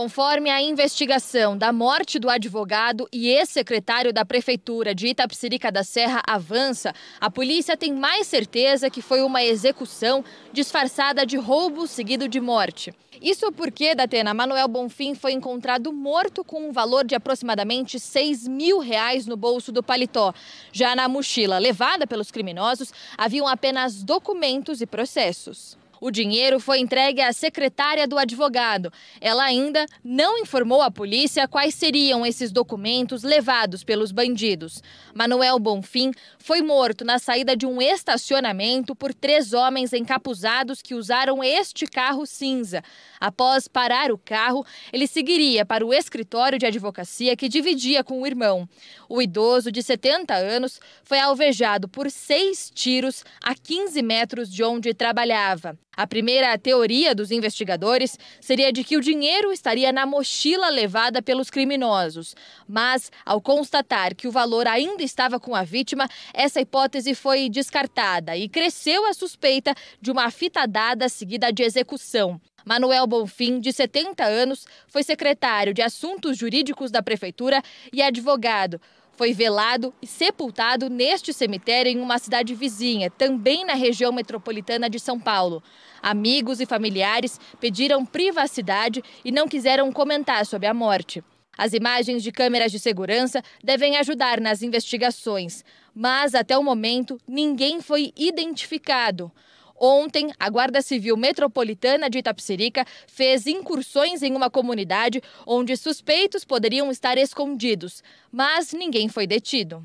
Conforme a investigação da morte do advogado e ex-secretário da Prefeitura de Itapsirica da Serra avança, a polícia tem mais certeza que foi uma execução disfarçada de roubo seguido de morte. Isso porque, Datena, Manuel Bonfim foi encontrado morto com um valor de aproximadamente 6 mil reais no bolso do paletó. Já na mochila levada pelos criminosos, haviam apenas documentos e processos. O dinheiro foi entregue à secretária do advogado. Ela ainda não informou à polícia quais seriam esses documentos levados pelos bandidos. Manuel Bonfim foi morto na saída de um estacionamento por três homens encapuzados que usaram este carro cinza. Após parar o carro, ele seguiria para o escritório de advocacia que dividia com o irmão. O idoso, de 70 anos, foi alvejado por seis tiros a 15 metros de onde trabalhava. A primeira teoria dos investigadores seria de que o dinheiro estaria na mochila levada pelos criminosos. Mas, ao constatar que o valor ainda estava com a vítima, essa hipótese foi descartada e cresceu a suspeita de uma fita dada seguida de execução. Manuel Bonfim, de 70 anos, foi secretário de Assuntos Jurídicos da Prefeitura e advogado foi velado e sepultado neste cemitério em uma cidade vizinha, também na região metropolitana de São Paulo. Amigos e familiares pediram privacidade e não quiseram comentar sobre a morte. As imagens de câmeras de segurança devem ajudar nas investigações, mas até o momento ninguém foi identificado. Ontem, a Guarda Civil Metropolitana de Itapsirica fez incursões em uma comunidade onde suspeitos poderiam estar escondidos, mas ninguém foi detido.